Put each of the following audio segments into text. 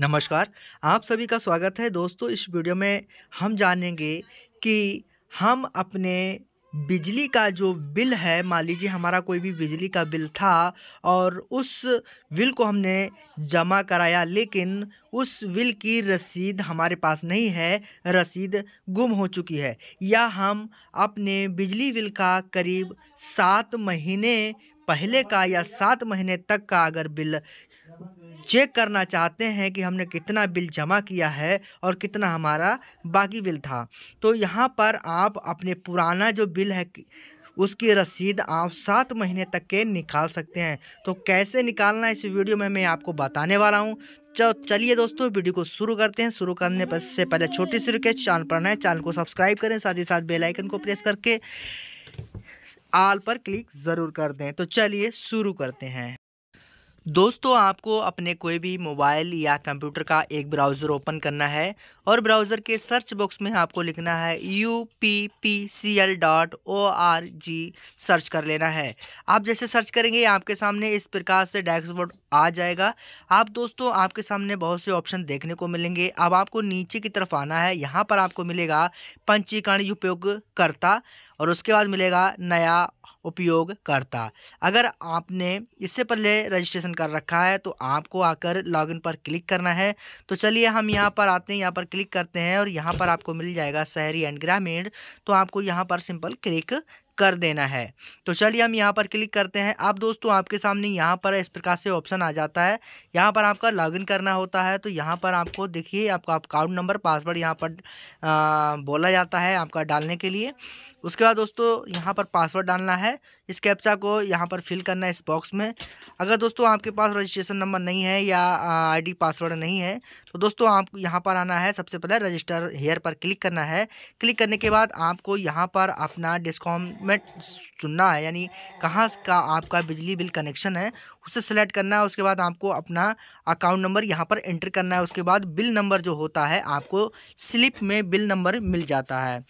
नमस्कार आप सभी का स्वागत है दोस्तों इस वीडियो में हम जानेंगे कि हम अपने बिजली का जो बिल है मान लीजिए हमारा कोई भी बिजली का बिल था और उस बिल को हमने जमा कराया लेकिन उस बिल की रसीद हमारे पास नहीं है रसीद गुम हो चुकी है या हम अपने बिजली बिल का करीब सात महीने पहले का या सात महीने तक का अगर बिल चेक करना चाहते हैं कि हमने कितना बिल जमा किया है और कितना हमारा बाकी बिल था तो यहाँ पर आप अपने पुराना जो बिल है उसकी रसीद आप सात महीने तक के निकाल सकते हैं तो कैसे निकालना इस वीडियो में मैं आपको बताने वाला हूँ चलिए दोस्तों वीडियो को शुरू करते हैं शुरू करने पर से पहले छोटी सी रिक्वेस्ट चैनल पर नए चैनल को सब्सक्राइब करें साथ ही साथ बेल आइकन को प्रेस करके आल पर क्लिक ज़रूर कर दें तो चलिए शुरू करते हैं दोस्तों आपको अपने कोई भी मोबाइल या कंप्यूटर का एक ब्राउज़र ओपन करना है और ब्राउज़र के सर्च बॉक्स में आपको लिखना है U P P C L dot O R G search कर लेना है आप जैसे सर्च करेंगे आपके सामने इस प्रकार से डैशबोर्ड आ जाएगा आप दोस्तों आपके सामने बहुत से ऑप्शन देखने को मिलेंगे अब आपको नीचे की तरफ आना है यहाँ पर आपको मिलेगा पंचीकरण उपयोगकर्ता और उसके बाद मिलेगा नया उपयोगकर्ता अगर आपने इससे पहले रजिस्ट्रेशन कर रखा है तो आपको आकर लॉगिन पर क्लिक करना है तो चलिए हम यहाँ पर आते हैं यहाँ पर क्लिक करते हैं और यहाँ पर आपको मिल जाएगा शहरी एंड ग्रामीण तो आपको यहाँ पर सिंपल क्लिक कर देना है तो चलिए हम यहाँ पर क्लिक करते हैं अब दोस्तों आपके सामने यहाँ पर इस प्रकार से ऑप्शन आ जाता है यहाँ पर आपका लॉगिन करना होता है तो यहाँ पर आपको देखिए आपका अकाउंट नंबर पासवर्ड यहाँ पर आ, बोला जाता है आपका डालने के लिए उसके बाद दोस्तों यहाँ पर पासवर्ड डालना है इस कैप्चा को यहाँ पर फिल करना है इस बॉक्स में अगर दोस्तों आपके पास रजिस्ट्रेशन नंबर नहीं है या आईडी पासवर्ड नहीं है तो दोस्तों आप यहाँ पर आना है सबसे पहले रजिस्टर हेयर पर क्लिक करना है क्लिक करने के बाद आपको यहाँ पर अपना डिस्कॉमेंट चुनना है यानी कहाँ का आपका बिजली बिल कनेक्शन है उसे सेलेक्ट करना है उसके बाद आपको अपना अकाउंट नंबर यहाँ पर एंटर करना है उसके बाद बिल नंबर जो होता है आपको स्लिप में बिल नंबर मिल जाता है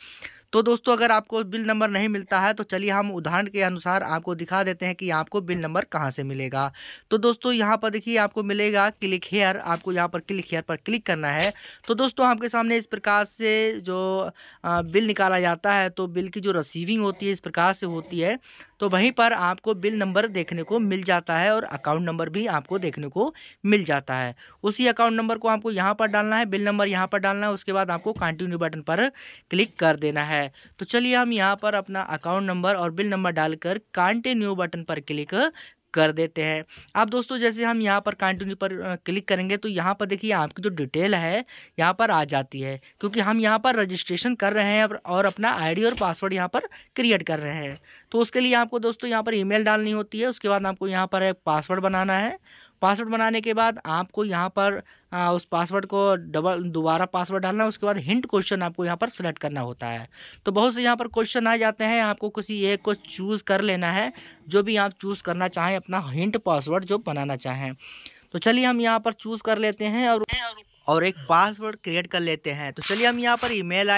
तो दोस्तों अगर आपको बिल नंबर नहीं मिलता है तो चलिए हम उदाहरण के अनुसार आपको दिखा देते हैं कि आपको बिल नंबर कहाँ से मिलेगा तो दोस्तों यहाँ पर देखिए आपको मिलेगा क्लिक हेयर आपको यहाँ पर क्लिक हेयर पर क्लिक करना है तो दोस्तों आपके सामने इस प्रकार से जो बिल निकाला जाता है तो बिल की जो रसीविंग होती है इस प्रकार से होती है तो वहीं पर आपको बिल नंबर देखने को मिल जाता है और अकाउंट नंबर भी आपको देखने को मिल जाता है उसी अकाउंट नंबर को आपको यहाँ पर डालना है बिल नंबर यहाँ पर डालना है उसके बाद आपको कंटिन्यू बटन पर क्लिक कर देना है तो चलिए हम यहाँ पर अपना अकाउंट नंबर और बिल नंबर डालकर कंटिन्यू बटन पर क्लिक कर देते हैं अब दोस्तों जैसे हम यहाँ पर कंटिन्यू पर क्लिक करेंगे तो यहाँ पर देखिए आपकी जो डिटेल है यहाँ पर आ जाती है क्योंकि हम यहाँ पर रजिस्ट्रेशन कर रहे हैं और अपना आईडी और पासवर्ड यहाँ पर क्रिएट कर रहे हैं तो उसके लिए आपको दोस्तों यहाँ पर ईमेल डालनी होती है उसके बाद आपको यहाँ पर एक पासवर्ड बनाना है पासवर्ड बनाने के बाद आपको यहाँ पर आ, उस पासवर्ड को डबल दोबारा पासवर्ड डालना है उसके बाद हिंट क्वेश्चन आपको यहाँ पर सेलेक्ट करना होता है तो बहुत से यहाँ पर क्वेश्चन आ जाते हैं आपको किसी एक को चूज़ कर लेना है जो भी आप चूज़ करना चाहें अपना हिंट पासवर्ड जो बनाना चाहें तो चलिए हम यहाँ पर चूज़ कर लेते हैं और और एक पासवर्ड क्रिएट कर लेते हैं तो चलिए हम यहाँ पर ई मेल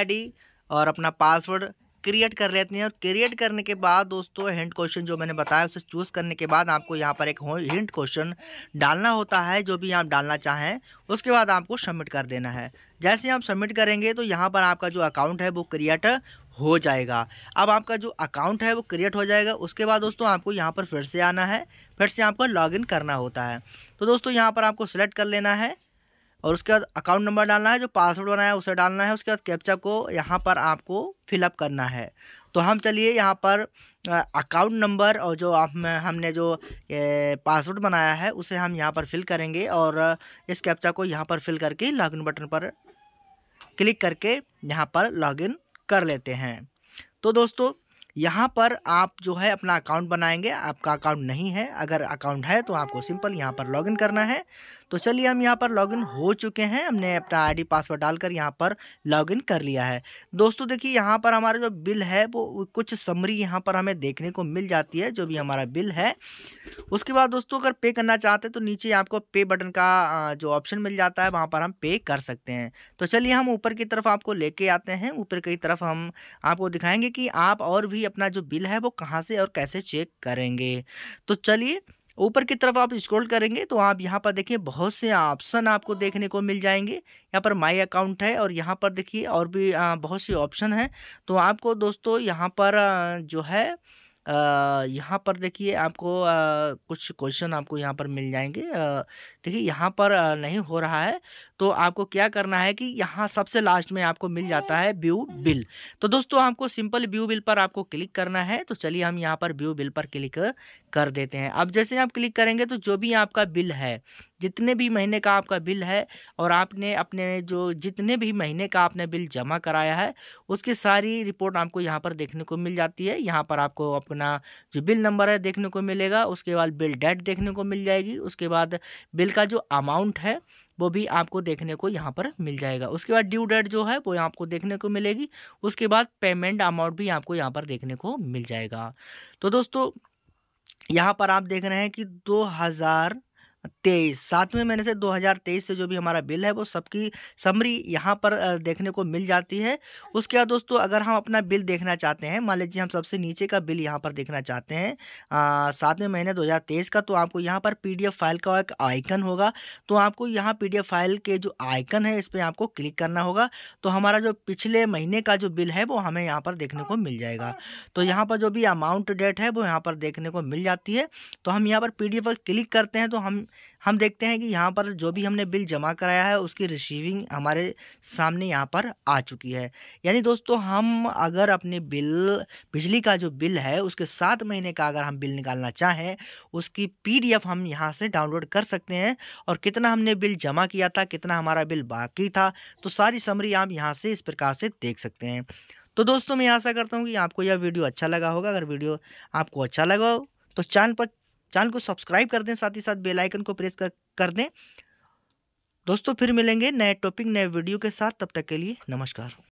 और अपना पासवर्ड क्रिएट कर लेते हैं और क्रिएट करने के बाद दोस्तों हिंट क्वेश्चन जो मैंने बताया उसे चूज़ करने के बाद आपको यहाँ पर एक हिंट क्वेश्चन डालना होता है जो भी आप डालना चाहें उसके बाद आपको सबमिट कर देना है जैसे आप सबमिट करेंगे तो यहाँ पर आपका जो अकाउंट है वो क्रिएट हो जाएगा अब आपका जो अकाउंट है वो क्रिएट हो जाएगा उसके बाद दोस्तों आपको यहाँ पर फिर से आना है फिर से आपको लॉगिन करना होता है तो दोस्तों यहाँ पर आपको सिलेक्ट कर लेना है और उसके बाद अकाउंट नंबर डालना है जो पासवर्ड बनाया है उसे डालना है उसके बाद कैप्चा को यहाँ पर आपको फिलअप करना है तो हम चलिए यहाँ पर अकाउंट नंबर और जो आप हमने जो पासवर्ड बनाया है उसे हम यहाँ पर फिल करेंगे और इस कैप्चा को यहाँ पर फिल करके लॉगिन बटन पर क्लिक करके यहाँ पर लॉगिन कर लेते हैं तो दोस्तों यहाँ पर आप जो है अपना अकाउंट बनाएंगे आपका अकाउंट नहीं है अगर अकाउंट है तो आपको सिंपल यहाँ पर लॉगिन करना है तो चलिए हम यहाँ पर लॉगिन हो चुके हैं हमने अपना आईडी पासवर्ड डालकर यहाँ पर लॉगिन कर लिया है दोस्तों देखिए यहाँ पर हमारा जो बिल है वो कुछ समरी यहाँ पर हमें देखने को मिल जाती है जो भी हमारा बिल है उसके बाद दोस्तों अगर पे करना चाहते हैं तो नीचे आपको पे बटन का जो ऑप्शन मिल जाता है वहाँ पर हम पे कर सकते हैं तो चलिए हम ऊपर की तरफ आपको लेके आते हैं ऊपर की तरफ हम आपको दिखाएंगे कि आप और भी अपना जो बिल है वो कहाँ से और कैसे चेक करेंगे तो चलिए ऊपर की तरफ आप स्क्रॉल करेंगे तो आप यहाँ पर देखिए बहुत से ऑप्शन आपको देखने को मिल जाएंगे यहाँ पर माय अकाउंट है और यहाँ पर देखिए और भी बहुत से ऑप्शन हैं तो आपको दोस्तों यहाँ पर जो है यहाँ पर देखिए आपको आ, कुछ क्वेश्चन आपको यहाँ पर मिल जाएंगे देखिए यहाँ पर आ, नहीं हो रहा है तो आपको क्या करना है कि यहाँ सबसे लास्ट में आपको मिल जाता है व्यू बिल तो दोस्तों आपको सिंपल व्यू बिल पर आपको क्लिक करना है तो चलिए हम यहाँ पर व्यू बिल पर क्लिक कर देते हैं अब जैसे आप क्लिक करेंगे तो जो भी आपका बिल है जितने भी महीने का आपका बिल है और आपने अपने जो जितने भी महीने का आपने बिल जमा कराया है उसकी सारी रिपोर्ट आपको यहाँ पर देखने को मिल जाती है यहाँ पर आपको अपना जो बिल नंबर है देखने को मिलेगा उसके बाद बिल डेट देखने को मिल जाएगी उसके बाद बिल का जो अमाउंट है वो भी आपको देखने को यहाँ पर मिल जाएगा उसके बाद ड्यू डेट जो है वो आपको देखने को मिलेगी उसके बाद पेमेंट अमाउंट भी आपको यहाँ पर देखने को मिल जाएगा तो दोस्तों यहाँ पर आप देख रहे हैं कि दो हज़ार तेईस सातवें महीने से 2023 से जो भी हमारा बिल है वो सबकी समरी यहाँ पर देखने को मिल जाती है उसके बाद दोस्तों अगर हम अपना बिल देखना चाहते हैं मान लीजिए हम सबसे नीचे का बिल यहाँ पर देखना चाहते हैं सातवें महीने 2023 का तो आपको यहाँ पर पीडीएफ फाइल का एक आइकन होगा तो आपको यहाँ पी फाइल के जो आइकन है इस पर आपको क्लिक करना होगा तो हमारा जो पिछले महीने का जो बिल है वो हमें यहाँ पर देखने को मिल जाएगा तो यहाँ पर जो भी अमाउंट डेट है वो यहाँ पर देखने को मिल जाती है तो हम यहाँ पर पी पर क्लिक करते हैं तो हम हम देखते हैं कि यहाँ पर जो भी हमने बिल जमा कराया है उसकी रिसीविंग हमारे सामने यहाँ पर आ चुकी है यानी दोस्तों हम अगर अपने बिल बिजली का जो बिल है उसके सात महीने का अगर हम बिल निकालना चाहें उसकी पीडीएफ हम यहाँ से डाउनलोड कर सकते हैं और कितना हमने बिल जमा किया था कितना हमारा बिल बाकी था तो सारी समरी आप यहाँ से इस प्रकार से देख सकते हैं तो दोस्तों मैं आशा करता हूँ कि आपको यह वीडियो अच्छा लगा होगा अगर वीडियो आपको अच्छा लगा हो तो चैनल पर चैनल को सब्सक्राइब कर दें साथ ही साथ बेल आइकन को प्रेस कर कर दें दोस्तों फिर मिलेंगे नए टॉपिक नए वीडियो के साथ तब तक के लिए नमस्कार